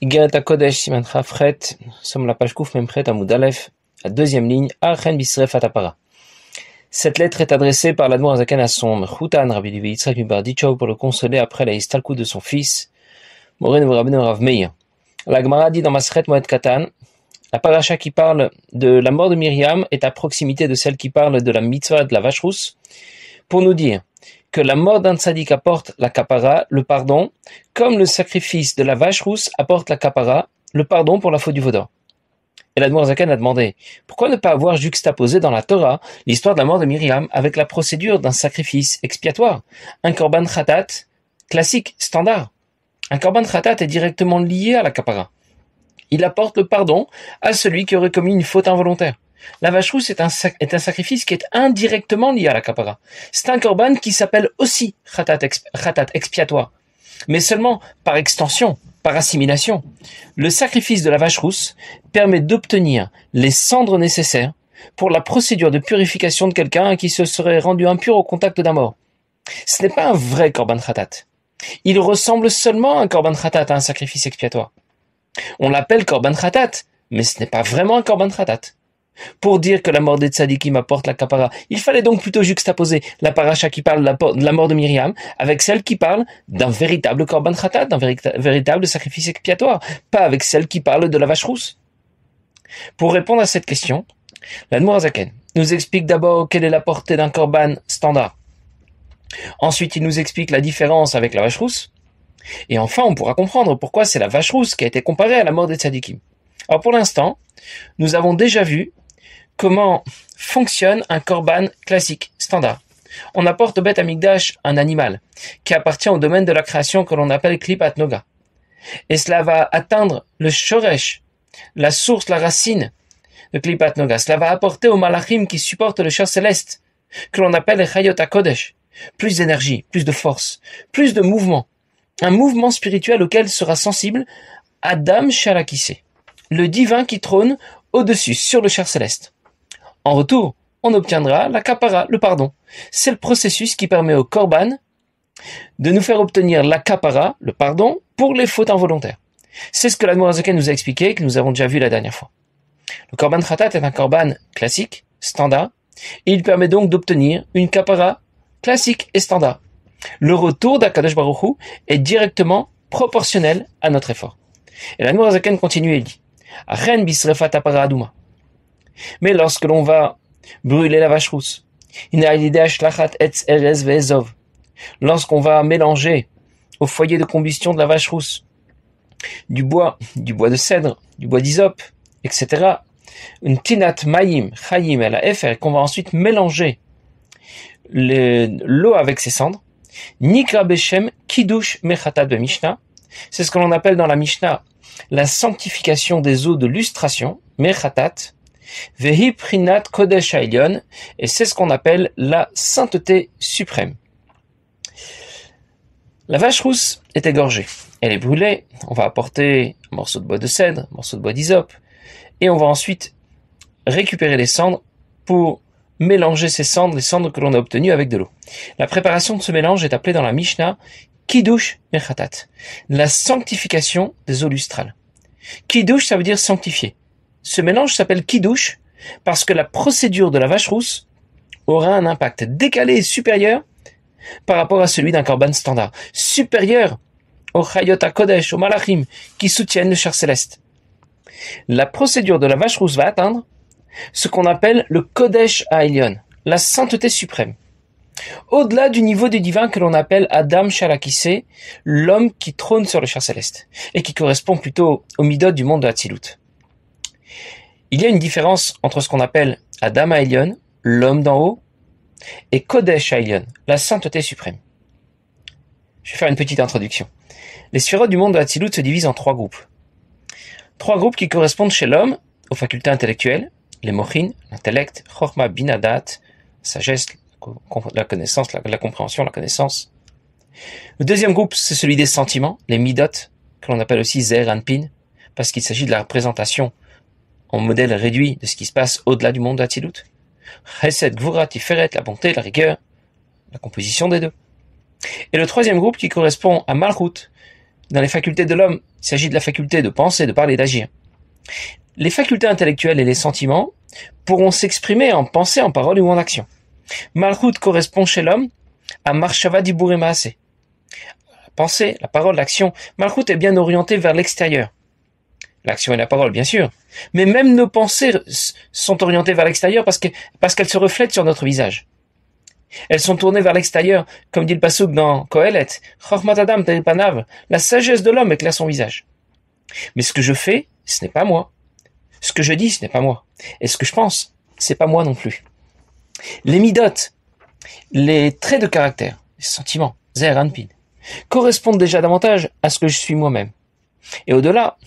Igeret kodesh Simantra Fret, sommes la page Kouf Memchet Amoud Aleph, la deuxième ligne, arhen Bisref Atapara. Cette lettre est adressée par l'Admour Azaken à son Khutan Rabbi Levi Yitzhak Mibardichov, pour le consoler après la histalkou de son fils, Moren Rabbeinu Rav La Gemara dit dans Masret Moed Katan, la paracha qui parle de la mort de Myriam est à proximité de celle qui parle de la mitzvah de la vache rousse, pour nous dire que la mort d'un tzaddik apporte la capara, le pardon, comme le sacrifice de la vache rousse apporte la capara, le pardon pour la faute du vaudan. Et la Zakan a demandé pourquoi ne pas avoir juxtaposé dans la Torah l'histoire de la mort de Myriam avec la procédure d'un sacrifice expiatoire, un korban khatat classique, standard. Un korban khatat est directement lié à la kapara. Il apporte le pardon à celui qui aurait commis une faute involontaire. La vache rousse est un, sacrifice qui est indirectement lié à la capara C'est un korban qui s'appelle aussi khatat, expiatoire, mais seulement par extension, par assimilation. Le sacrifice de la vache rousse permet d'obtenir les cendres nécessaires pour la procédure de purification de quelqu'un qui se serait rendu impur au contact d'un mort. Ce n'est pas un vrai korban khatat. Il ressemble seulement à un korban khatat, à un sacrifice expiatoire. On l'appelle korban khatat, mais ce n'est pas vraiment un korban khatat pour dire que la mort des tzadikim apporte la kapara. Il fallait donc plutôt juxtaposer la paracha qui parle de la mort de Myriam avec celle qui parle d'un véritable korban khatat, d'un véritable sacrifice expiatoire, pas avec celle qui parle de la vache rousse. Pour répondre à cette question, Zaken nous explique d'abord quelle est la portée d'un korban standard. Ensuite, il nous explique la différence avec la vache rousse. Et enfin, on pourra comprendre pourquoi c'est la vache rousse qui a été comparée à la mort des tzadikim. Alors pour l'instant, nous avons déjà vu comment fonctionne un korban classique, standard. On apporte au bête amigdash un animal qui appartient au domaine de la création que l'on appelle Klipat Noga. Et cela va atteindre le Shoresh, la source, la racine de Klipat Noga. Cela va apporter au Malachim qui supporte le char céleste, que l'on appelle Chayota Kodesh, plus d'énergie, plus de force, plus de mouvement. Un mouvement spirituel auquel sera sensible Adam Shalakissé, le divin qui trône au-dessus, sur le char céleste. En retour, on obtiendra la kapara, le pardon. C'est le processus qui permet au korban de nous faire obtenir la kapara, le pardon, pour les fautes involontaires. C'est ce que la nous a expliqué que nous avons déjà vu la dernière fois. Le korban khatat est un korban classique, standard, et il permet donc d'obtenir une kapara classique et standard. Le retour d'Akadesh baruchu est directement proportionnel à notre effort. Et la continue et dit, mais lorsque l'on va brûler la vache rousse, lorsqu'on va mélanger au foyer de combustion de la vache rousse du bois, du bois de cèdre, du bois d'hysope, etc., une tinat mayim, la qu'on va ensuite mélanger l'eau avec ses cendres, de Mishnah. C'est ce que l'on appelle dans la Mishnah la sanctification des eaux de lustration, Mechatat, Vehi Prinat Kodesh et c'est ce qu'on appelle la sainteté suprême. La vache rousse est égorgée. Elle est brûlée. On va apporter un morceau de bois de cèdre, un morceau de bois d'hysope, et on va ensuite récupérer les cendres pour mélanger ces cendres, les cendres que l'on a obtenues avec de l'eau. La préparation de ce mélange est appelée dans la Mishnah Kiddush Mechatat, la sanctification des eaux lustrales. Kiddush, ça veut dire sanctifier. Ce mélange s'appelle Kidush parce que la procédure de la vache rousse aura un impact décalé et supérieur par rapport à celui d'un corban standard, supérieur au à Kodesh, au Malachim, qui soutiennent le Cher céleste. La procédure de la vache rousse va atteindre ce qu'on appelle le Kodesh Aelion, la sainteté suprême. Au-delà du niveau du divin que l'on appelle Adam Shalakissé, l'homme qui trône sur le Cher céleste, et qui correspond plutôt au Midod du monde de Hatzilut. Il y a une différence entre ce qu'on appelle Adam Aelion, l'homme d'en haut, et Kodesh Aelion, la sainteté suprême. Je vais faire une petite introduction. Les sphéros du monde de Hatzilut se divisent en trois groupes. Trois groupes qui correspondent chez l'homme aux facultés intellectuelles, les mochines, l'intellect, chorma binadat, sagesse, la connaissance, la, compréhension, la connaissance. Le deuxième groupe, c'est celui des sentiments, les midot, que l'on appelle aussi zer anpin, parce qu'il s'agit de la représentation modèle réduit de ce qui se passe au-delà du monde d'Atsilut. Chesed, Gvurat, Tiferet, la bonté, la rigueur, la composition des deux. Et le troisième groupe qui correspond à Malchut, dans les facultés de l'homme, il s'agit de la faculté de penser, de parler, d'agir. Les facultés intellectuelles et les sentiments pourront s'exprimer en pensée, en parole ou en action. Malchut correspond chez l'homme à Marshava di La pensée, la parole, l'action. Malchut est bien orienté vers l'extérieur l'action et la parole, bien sûr. Mais même nos pensées sont orientées vers l'extérieur parce qu'elles se reflètent sur notre visage. Elles sont tournées vers l'extérieur, comme dit le Passouk dans Kohelet, la sagesse de l'homme éclaire son visage. Mais ce que je fais, ce n'est pas moi. Ce que je dis, ce n'est pas moi. Et ce que je pense, c'est pas moi non plus. Les midotes, les traits de caractère, les sentiments, zer correspondent déjà davantage à ce que je suis moi-même. Et au-delà,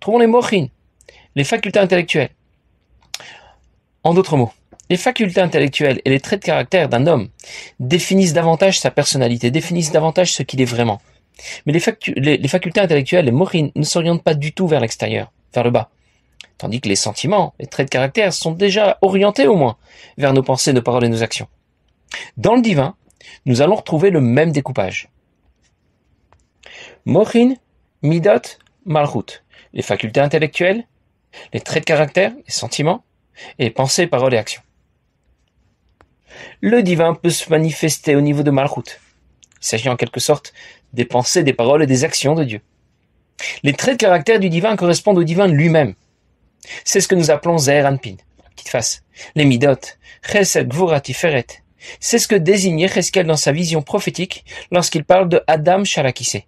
Trouvons les mochin, les facultés intellectuelles. En d'autres mots, les facultés intellectuelles et les traits de caractère d'un homme définissent davantage sa personnalité, définissent davantage ce qu'il est vraiment. Mais les, facultés intellectuelles, les mochin, ne s'orientent pas du tout vers l'extérieur, vers le bas. Tandis que les sentiments, les traits de caractère sont déjà orientés au moins vers nos pensées, nos paroles et nos actions. Dans le divin, nous allons retrouver le même découpage. Mochin, Midot, Malchut les facultés intellectuelles, les traits de caractère, les sentiments, et les pensées, paroles et actions. Le divin peut se manifester au niveau de Malchut. Il s'agit en quelque sorte des pensées, des paroles et des actions de Dieu. Les traits de caractère du divin correspondent au divin lui-même. C'est ce que nous appelons Zer la petite face, les Midot, Chesed Gvura C'est ce que désignait Cheskel dans sa vision prophétique lorsqu'il parle de Adam Shalakissé,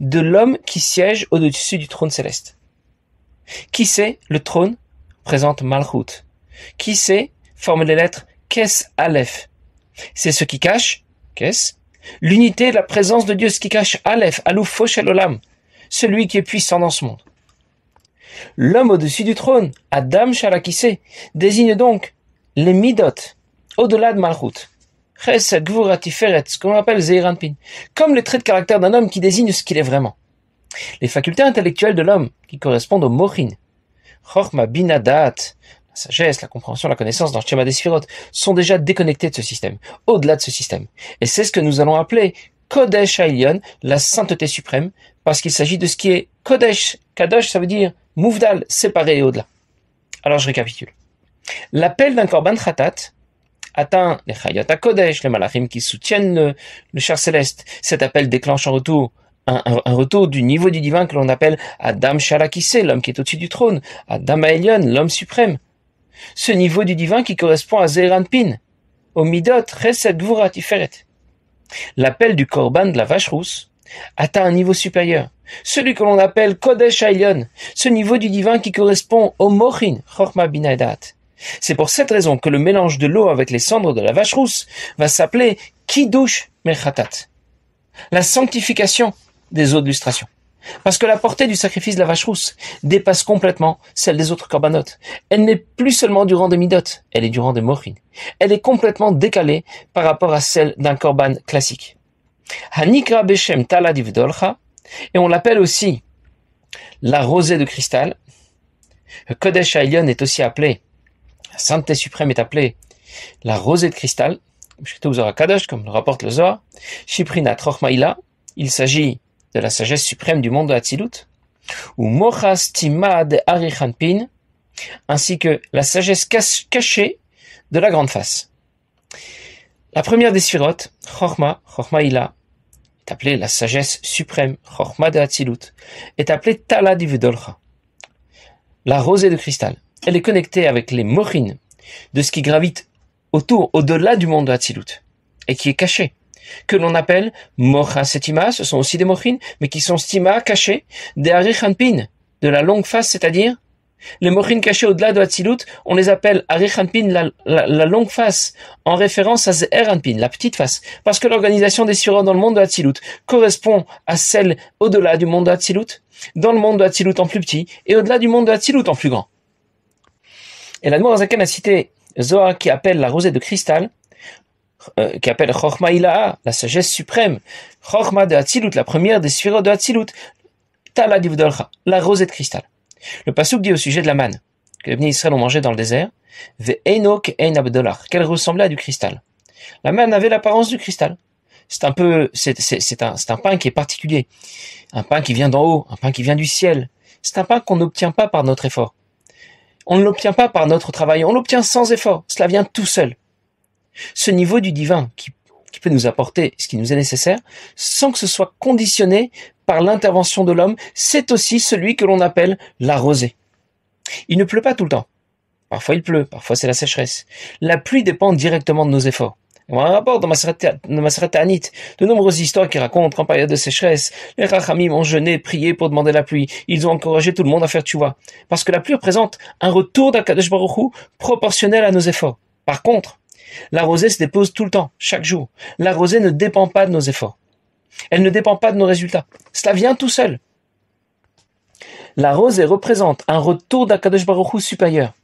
de l'homme qui siège au-dessus du trône céleste. Qui sait, le trône Présente Malchut. Qui sait? forme les lettres Kes Aleph. C'est ce qui cache, qu'est-ce l'unité la présence de Dieu, ce qui cache Aleph, Alouf el Olam, celui qui est puissant dans ce monde. L'homme au-dessus du trône, Adam Shalakissé, désigne donc les Midot, au-delà de Malchut. Chesed, Gvurati ce qu'on appelle Zeiranpin, comme le trait de caractère d'un homme qui désigne ce qu'il est vraiment. Les facultés intellectuelles de l'homme, qui correspondent au morin, Chorma Binadat, la sagesse, la compréhension, la connaissance dans le schéma des sphirotes, sont déjà déconnectées de ce système, au-delà de ce système. Et c'est ce que nous allons appeler Kodesh Haïlion, la sainteté suprême, parce qu'il s'agit de ce qui est Kodesh. Kadosh, ça veut dire Mouvdal, séparé et au-delà. Alors je récapitule. L'appel d'un korban khatat atteint les chayot à Kodesh, les malachim qui soutiennent le, le char céleste. Cet appel déclenche en retour un, retour du niveau du divin que l'on appelle Adam Shalakissé l'homme qui est au-dessus du trône, Adam Aelion, l'homme suprême. Ce niveau du divin qui correspond à Zeranpin, au Midot, Reset L'appel du Corban de la vache rousse atteint un niveau supérieur, celui que l'on appelle Kodesh Aelion, ce niveau du divin qui correspond au mohin Chorma Binadat. C'est pour cette raison que le mélange de l'eau avec les cendres de la vache rousse va s'appeler Kidush Merchatat. La sanctification des autres illustrations. Parce que la portée du sacrifice de la vache rousse dépasse complètement celle des autres corbanotes. Elle n'est plus seulement du rang de Midot, elle est du rang de Elle est complètement décalée par rapport à celle d'un corban classique. Hanikra Beshem Tala et on l'appelle aussi la rosée de cristal. Kodesh est aussi appelé, la sainteté suprême est appelée la rosée de cristal, comme le rapporte le Zohar, il s'agit de la sagesse suprême du monde de Hatzilut, ou Mochas Tima de ainsi que la sagesse cachée de la grande face. La première des sphirotes, Chorma, Chorma Ila, est appelée la sagesse suprême, Chorma de Hatzilut, est appelée Tala la rosée de cristal. Elle est connectée avec les mochines de ce qui gravite autour, au-delà du monde de Hatzilut, et qui est caché que l'on appelle mocha setima, ce sont aussi des mochines, mais qui sont stima cachés des harichanpin, de la longue face, c'est-à-dire les mochines cachées au-delà de Hatzilut, on les appelle arichanpin la, longue face, en référence à Zeranpin, la petite face, parce que l'organisation des surahs dans le monde de Hatzilut correspond à celle au-delà du monde de Hatzilut, dans le monde de Hatzilut en plus petit, et au-delà du monde de Hatzilut en plus grand. Et la Zaken a cité Zohar qui appelle la rosée de cristal, euh, qui appelle Chochma Ilaha, la sagesse suprême. Chochma de Hatzilut, la première des sphères de Hatzilut. Tala divdolcha, la rosée de cristal. Le passage dit au sujet de la manne, que les Israël ont mangé dans le désert, ve enok en qu'elle ressemblait à du cristal. La manne avait l'apparence du cristal. C'est un peu, c'est un, c'est un pain qui est particulier. Un pain qui vient d'en haut, un pain qui vient du ciel. C'est un pain qu'on n'obtient pas par notre effort. On ne l'obtient pas par notre travail, on l'obtient sans effort. Cela vient tout seul ce niveau du divin qui, peut nous apporter ce qui nous est nécessaire, sans que ce soit conditionné par l'intervention de l'homme, c'est aussi celui que l'on appelle la rosée. Il ne pleut pas tout le temps. Parfois il pleut, parfois c'est la sécheresse. La pluie dépend directement de nos efforts. On a rapport dans Masrata Anit, de nombreuses histoires qui racontent qu'en période de sécheresse, les Rachamim ont jeûné, prié pour demander la pluie. Ils ont encouragé tout le monde à faire tu vois, Parce que la pluie représente un retour d'Akadosh Baruchu proportionnel à nos efforts. Par contre, la rosée se dépose tout le temps, chaque jour. La rosée ne dépend pas de nos efforts. Elle ne dépend pas de nos résultats. Cela vient tout seul. La rosée représente un retour d'un Baruch Hu supérieur,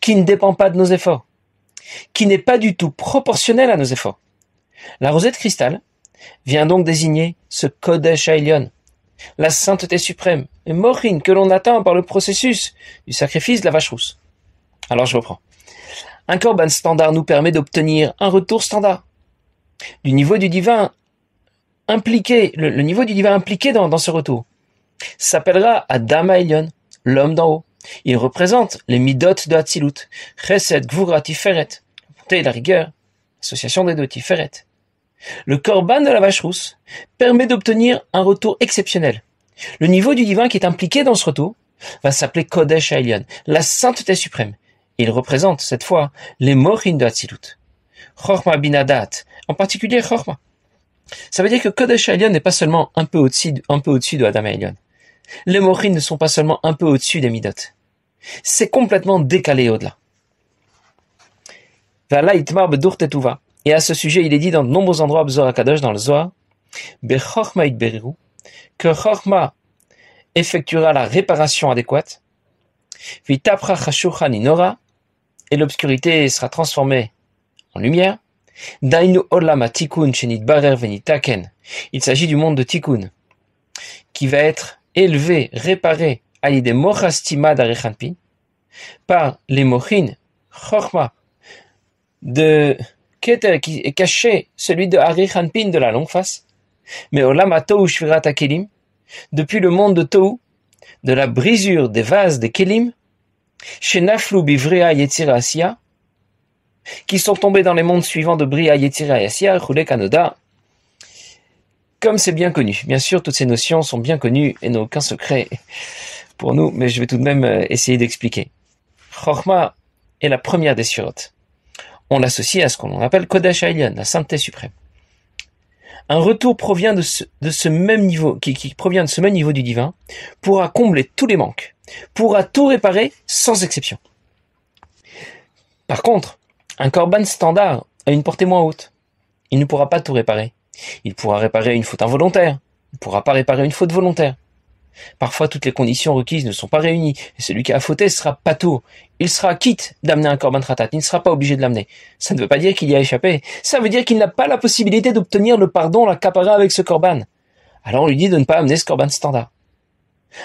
qui ne dépend pas de nos efforts, qui n'est pas du tout proportionnel à nos efforts. La rosée de cristal vient donc désigner ce Kodesh Aelion, la sainteté suprême, et morine que l'on atteint par le processus du sacrifice de la vache rousse. Alors je reprends. Un korban standard nous permet d'obtenir un retour standard du niveau du divin impliqué, le, niveau du divin impliqué dans, ce retour. S'appellera Adama Elion, l'homme d'en haut. Il représente les Midot de Hatzilut, Chesed, Gvura, Tiferet, la la rigueur, association des deux Tiferet. Le Corban de la vache rousse permet d'obtenir un retour exceptionnel. Le niveau du divin qui est impliqué dans ce retour va s'appeler Kodesh Aelion, la sainteté suprême. Il représente, cette fois, les morines de Hatzilut. Chorma Binadat, en particulier Chorma. Ça veut dire que Kodesh Elion n'est pas seulement un peu au-dessus, un peu au-dessus de Adam Les morines ne sont pas seulement un peu au-dessus des Midot. C'est complètement décalé au-delà. Et à ce sujet, il est dit dans de nombreux endroits, dans le Zohar, que Chorma effectuera la réparation adéquate, l'obscurité sera transformée en lumière. Il s'agit du monde de Tikkun, qui va être élevé, réparé, à l'idée Mochastima par les Mochin, de Keter, qui est caché, celui de Arechanpin de la longue face, mais Olama Tohu depuis le monde de Tohu, de la brisure des vases de Kelim, chez qui sont tombés dans les mondes suivants de Bria Yetzirasya, Chule Kanoda, comme c'est bien connu. Bien sûr, toutes ces notions sont bien connues et n'ont aucun secret pour nous, mais je vais tout de même euh, essayer d'expliquer. Chorma est la première des sirotes. On l'associe à ce qu'on appelle Kodesh la sainteté suprême. Un retour provient de ce, même niveau, qui provient de ce même niveau du divin, pourra combler tous les manques pourra tout réparer sans exception. Par contre, un corban standard a une portée moins haute. Il ne pourra pas tout réparer. Il pourra réparer une faute involontaire. Il ne pourra pas réparer une faute volontaire. Parfois, toutes les conditions requises ne sont pas réunies, et celui qui a fauté sera pas tout. Il sera quitte d'amener un corban ratat. il ne sera pas obligé de l'amener. Ça ne veut pas dire qu'il y a échappé, ça veut dire qu'il n'a pas la possibilité d'obtenir le pardon, la capara avec ce corban. Alors on lui dit de ne pas amener ce corban standard.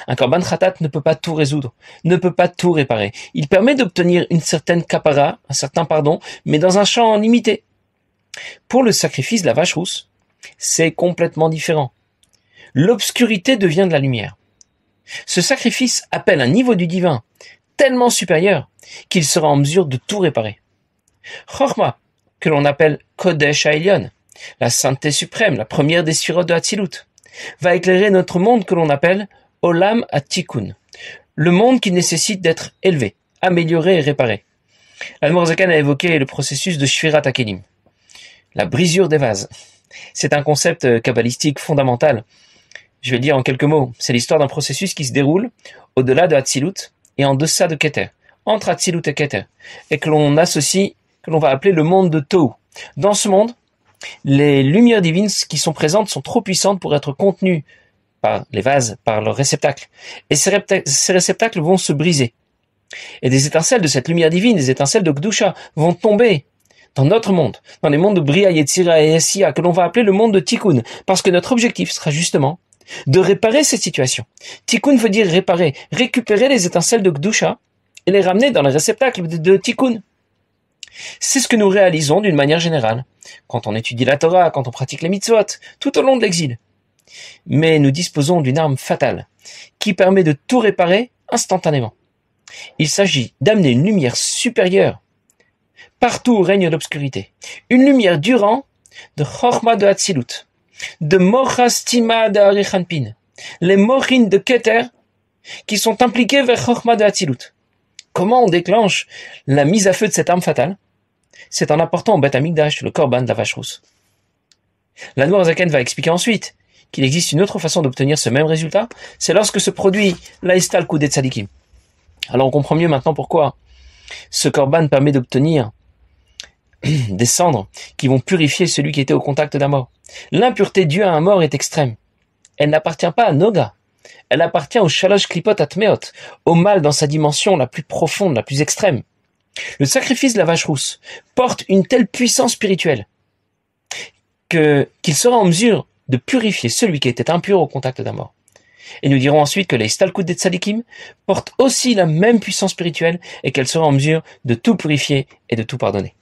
Un korban khatat ne peut pas tout résoudre, ne peut pas tout réparer. Il permet d'obtenir une certaine kapara, un certain pardon, mais dans un champ limité. Pour le sacrifice de la vache rousse, c'est complètement différent. L'obscurité devient de la lumière. Ce sacrifice appelle un niveau du divin tellement supérieur qu'il sera en mesure de tout réparer. Chorma, que l'on appelle Kodesh Aelion, la sainteté suprême, la première des sphirotes de Hatzilut, va éclairer notre monde que l'on appelle Olam Atikun, le monde qui nécessite d'être élevé, amélioré et réparé. al a évoqué le processus de Shvirat Akelim, la brisure des vases. C'est un concept euh, kabbalistique fondamental. Je vais le dire en quelques mots, c'est l'histoire d'un processus qui se déroule au-delà de Hatzilut et en deçà de Keter, entre Hatzilut et Keter, et que l'on associe, que l'on va appeler le monde de Tohu. Dans ce monde, les lumières divines qui sont présentes sont trop puissantes pour être contenues par les vases, par leurs réceptacles. Et ces, réceptacles vont se briser. Et des étincelles de cette lumière divine, des étincelles de Gdusha vont tomber dans notre monde, dans les mondes de Bria, Yetzira et Essia, que l'on va appeler le monde de Tikkun, parce que notre objectif sera justement de réparer cette situation. Tikkun veut dire réparer, récupérer les étincelles de Gdusha et les ramener dans les réceptacles de, de Tikkun. C'est ce que nous réalisons d'une manière générale, quand on étudie la Torah, quand on pratique les mitzvot, tout au long de l'exil. Mais nous disposons d'une arme fatale, qui permet de tout réparer instantanément. Il s'agit d'amener une lumière supérieure. Partout règne l'obscurité. Une lumière durant de Chorma de Hatzilut, de Mochastima de Arihanpin, les Mochin de Keter, qui sont impliqués vers Chorma de Hatzilut. Comment on déclenche la mise à feu de cette arme fatale C'est en apportant au Amikdash le corban de la vache rousse. La Zaken va expliquer ensuite qu'il existe une autre façon d'obtenir ce même résultat, c'est lorsque se produit l'aïstal koudet tzadikim. Alors on comprend mieux maintenant pourquoi ce korban permet d'obtenir des cendres qui vont purifier celui qui était au contact d'un mort. L'impureté due à un mort est extrême. Elle n'appartient pas à Noga. Elle appartient au shalosh klipot atmeot, au mal dans sa dimension la plus profonde, la plus extrême. Le sacrifice de la vache rousse porte une telle puissance spirituelle que qu'il sera en mesure de purifier celui qui était impur au contact d'un mort. Et nous dirons ensuite que les Stalkut des portent aussi la même puissance spirituelle et qu'elles seront en mesure de tout purifier et de tout pardonner.